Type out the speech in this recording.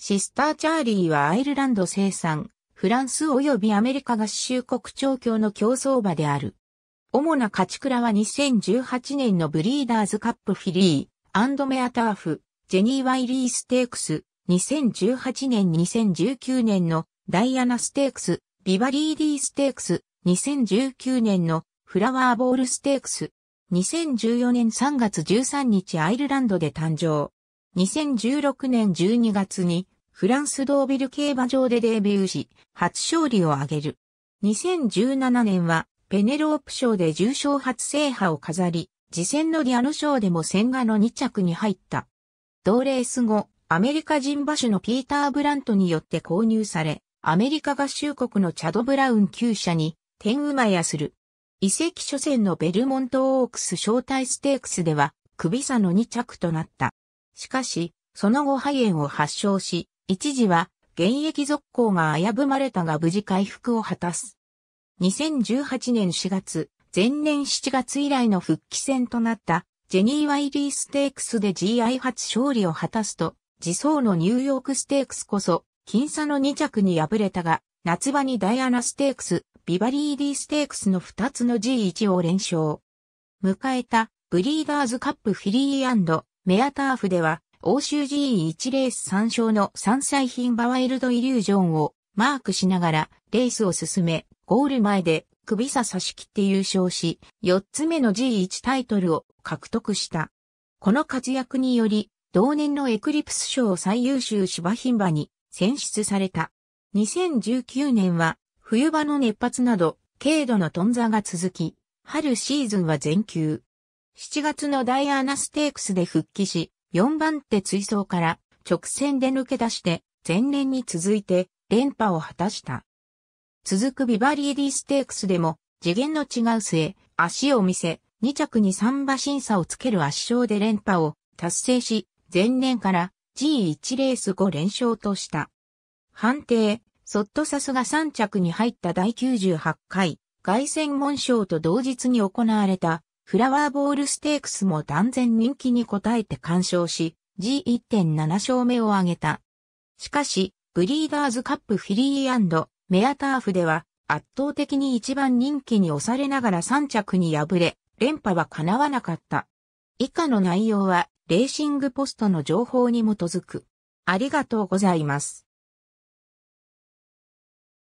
シスター・チャーリーはアイルランド生産、フランス及びアメリカ合衆国調教の競争馬である。主な勝ち倉は2018年のブリーダーズカップフィリー、アンドメアターフ、ジェニー・ワイリーステークス、2018年2019年のダイアナステークス、ビバリーディーステークス、2019年のフラワーボールステークス、2014年3月13日アイルランドで誕生。2016年12月にフランスドービル競馬場でデビューし、初勝利を挙げる。2017年はペネロープ賞で重賞初制覇を飾り、次戦のディアノ賞でも戦画の2着に入った。同レース後、アメリカ人馬主のピーター・ブラントによって購入され、アメリカ合衆国のチャド・ブラウン厩社に、天馬やする。遺跡初戦のベルモント・オークス招待ステークスでは、首差の2着となった。しかし、その後肺炎を発症し、一時は現役続行が危ぶまれたが無事回復を果たす。2018年4月、前年7月以来の復帰戦となったジェニー・ワイリーステークスで GI 初勝利を果たすと、自走のニューヨークステークスこそ、僅差の2着に敗れたが、夏場にダイアナステークス、ビバリーリーステークスの2つの G1 を連勝。迎えたブリーダーズカップフィリーメアターフでは、欧州 G1 レース3勝の3歳品バワイルドイリュージョンをマークしながらレースを進め、ゴール前で首差差し切って優勝し、4つ目の G1 タイトルを獲得した。この活躍により、同年のエクリプス賞最優秀芝牝馬に選出された。2019年は冬場の熱発など、軽度の頓挫が続き、春シーズンは全休。7月のダイアナステークスで復帰し、4番手追走から直線で抜け出して、前年に続いて連覇を果たした。続くビバリーディステークスでも、次元の違う末、足を見せ、2着に3馬審査をつける圧勝で連覇を達成し、前年から G1 レース5連勝とした。判定、ソットサスが3着に入った第98回、外戦門賞と同日に行われたフラワーボールステークスも断然人気に応えて干渉し、G1.7 勝目を挙げた。しかし、ブリーダーズカップフィリーメアターフでは圧倒的に一番人気に押されながら3着に敗れ、連覇は叶わなかった。以下の内容はレーシングポストの情報に基づく。ありがとうございます。